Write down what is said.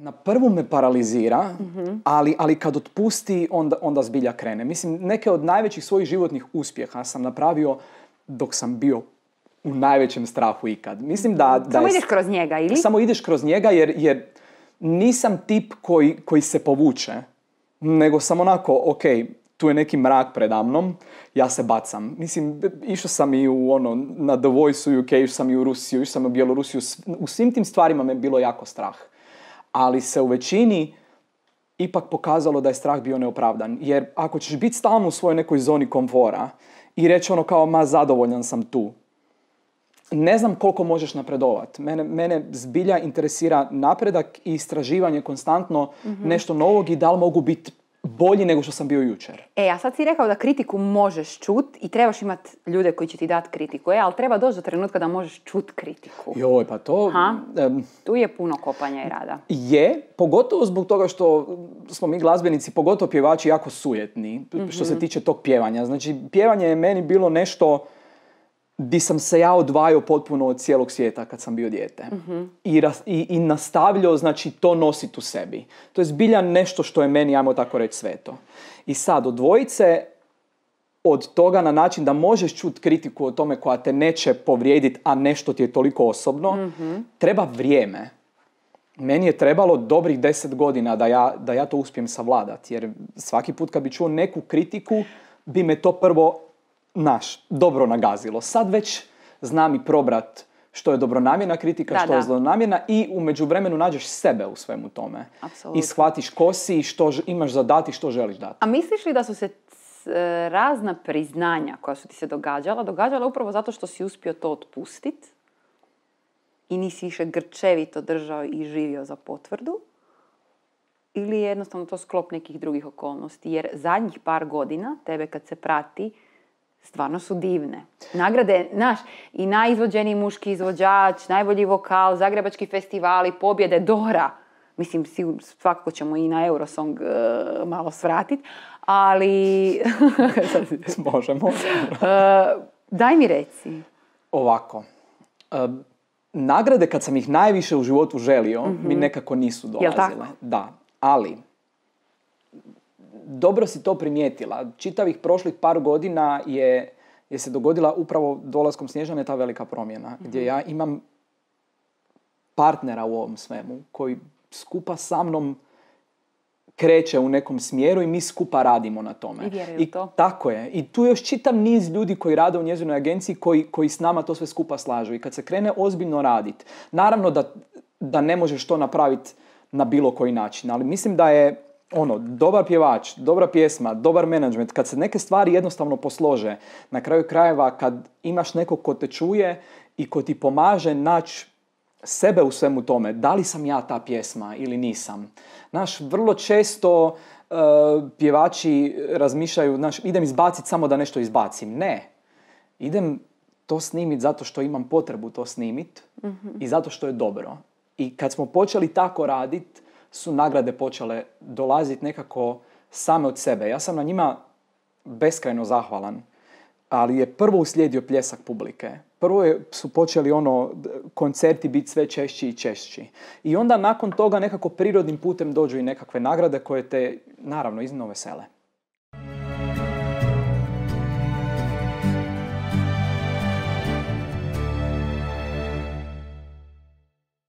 na prvu me paralizira, mhm. ali, ali kad otpusti, onda, onda zbilja krene. Mislim, neke od najvećih svojih životnih uspjeha sam napravio dok sam bio u najvećem strahu ikad. Mislim da... Mhm. Samo ideš kroz njega, ili? Samo ideš kroz njega jer, jer nisam tip koji, koji se povuče, nego sam onako, ok, tu je neki mrak predamnom, ja se bacam. Mislim, išao sam i u ono, na The Voice u UK, išao sam i u Rusiju, išao sam u Bjelorusiju, u svim tim stvarima me bilo jako strah ali se u većini ipak pokazalo da je strah bio neopravdan. Jer ako ćeš biti stalno u svojoj nekoj zoni komfora i reći ono kao ma zadovoljan sam tu, ne znam koliko možeš napredovat. Mene, mene zbilja interesira napredak i istraživanje konstantno mhm. nešto novog i da li mogu biti bolji nego što sam bio jučer. E, a sad si rekao da kritiku možeš čut i trebaš imat ljude koji će ti dati kritiku, e, ali treba doći do trenutka da možeš čut kritiku. Joj, pa to... tu je puno kopanja i rada. Je, pogotovo zbog toga što smo mi glazbenici, pogotovo pjevači, jako sujetni što se mhm. tiče tog pjevanja. Znači, pjevanje je meni bilo nešto di sam se ja odvajao potpuno od cijelog svijeta kad sam bio dijete. I, ras, i, I nastavljao, znači, to nositi u sebi. To je zbilja nešto što je meni, ajmo tako reći, sveto. I sad, odvojice dvojice, od toga na način da možeš čuti kritiku o tome koja te neće povrijediti, a nešto ti je toliko osobno, treba vrijeme. Meni je trebalo dobrih deset godina da ja, da ja to uspijem savladati. Jer svaki put kad bi čuo neku kritiku, bi me to prvo naš, dobro nagazilo. Sad već znam i probrat što je dobronamjena kritika, da, što da. je zlonamjerna i u međuvremenu nađeš sebe u svemu tome. Absolutno. I shvatiš ko si i što imaš za dati što želiš dati. A misliš li da su se e, razna priznanja koja su ti se događala, događala upravo zato što si uspio to otpustiti i nisi više grčevito držao i živio za potvrdu? Ili je jednostavno to sklop nekih drugih okolnosti? Jer zadnjih par godina tebe kad se prati, stvarno su divne. Nagrade, naš, i najizvođeniji muški izvođač, najbolji vokal, Zagrebački festivali, pobjede, Dora. Mislim, svakako ćemo i na Eurosong uh, malo svratiti, ali... Možemo. E, daj mi reci. Ovako. E, nagrade kad sam ih najviše u životu želio, mi mhm. nekako nisu dolazile. Da, ali dobro si to primijetila. Čitavih prošlih par godina je, je se dogodila upravo dolaskom Snježane ta velika promjena. Gdje mhm. ja imam partnera u ovom svemu koji skupa sa mnom kreće u nekom smjeru i mi skupa radimo na tome. I, to. Tako je. I tu još čitav niz ljudi koji rade u njezinoj agenciji koji, koji s nama to sve skupa slažu. I kad se krene ozbiljno raditi naravno da, da ne možeš to napraviti na bilo koji način, ali mislim da je ono, dobar pjevač, dobra pjesma, dobar menadžment, kad se neke stvari jednostavno poslože, na kraju krajeva kad imaš nekog ko te čuje i ko ti pomaže naći sebe u svemu tome, da li sam ja ta pjesma ili nisam. Naš vrlo često e, pjevači razmišljaju, znaš, idem izbaciti samo da nešto izbacim. Ne. Idem to snimiti zato što imam potrebu to snimiti mm i zato što je dobro. I kad smo počeli tako raditi, su nagrade počele dolaziti nekako same od sebe. Ja sam na njima beskrajno zahvalan, ali je prvo uslijedio pljesak publike. Prvo su počeli ono koncerti biti sve češći i češći. I onda nakon toga nekako prirodnim putem dođu i nekakve nagrade koje te naravno iznimno vesele.